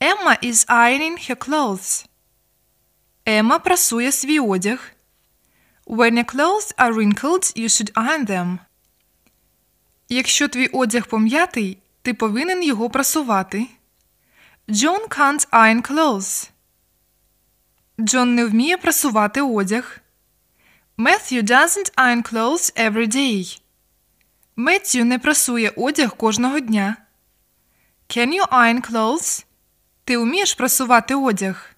Emma is ironing her clothes. Emma прасує свій одяг. When your clothes are wrinkled, you should iron them. Якщо твій одяг пом'ятий, ти повинен його прасувати. John can't iron clothes. Джон не вміє прасувати одяг. Matthew doesn't iron clothes every day. Matthew не прасує одяг кожного дня. Can you iron clothes? Ти умієш просувати одяг?